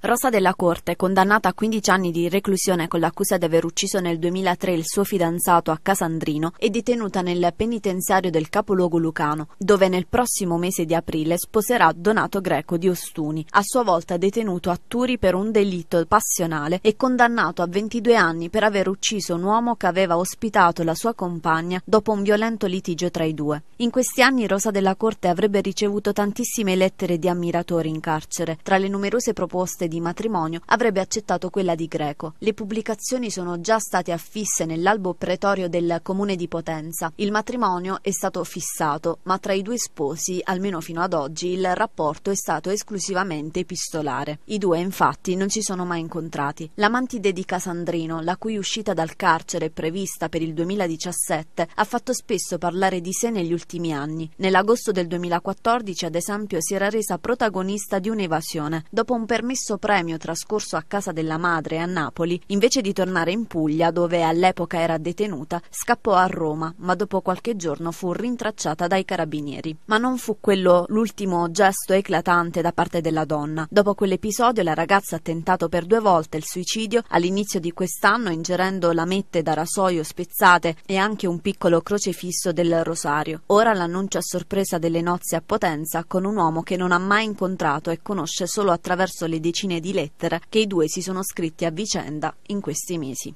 Rosa della Corte, condannata a 15 anni di reclusione con l'accusa di aver ucciso nel 2003 il suo fidanzato a Casandrino, è detenuta nel penitenziario del capoluogo lucano, dove nel prossimo mese di aprile sposerà Donato Greco di Ostuni, a sua volta detenuto a Turi per un delitto passionale e condannato a 22 anni per aver ucciso un uomo che aveva ospitato la sua compagna dopo un violento litigio tra i due. In questi anni Rosa della Corte avrebbe ricevuto tantissime lettere di ammiratori in carcere, tra le numerose proposte di matrimonio avrebbe accettato quella di Greco. Le pubblicazioni sono già state affisse nell'albo pretorio del comune di Potenza. Il matrimonio è stato fissato, ma tra i due sposi, almeno fino ad oggi, il rapporto è stato esclusivamente epistolare. I due infatti non si sono mai incontrati. L'amantide di Casandrino, la cui uscita dal carcere prevista per il 2017, ha fatto spesso parlare di sé negli ultimi anni. Nell'agosto del 2014, ad esempio, si era resa protagonista di un'evasione dopo un permesso premio trascorso a casa della madre a Napoli, invece di tornare in Puglia, dove all'epoca era detenuta, scappò a Roma, ma dopo qualche giorno fu rintracciata dai carabinieri. Ma non fu quello l'ultimo gesto eclatante da parte della donna. Dopo quell'episodio la ragazza ha tentato per due volte il suicidio all'inizio di quest'anno ingerendo lamette da rasoio spezzate e anche un piccolo crocefisso del rosario. Ora l'annuncio a sorpresa delle nozze a Potenza con un uomo che non ha mai incontrato e conosce solo attraverso le decine decine di lettere che i due si sono scritti a vicenda in questi mesi.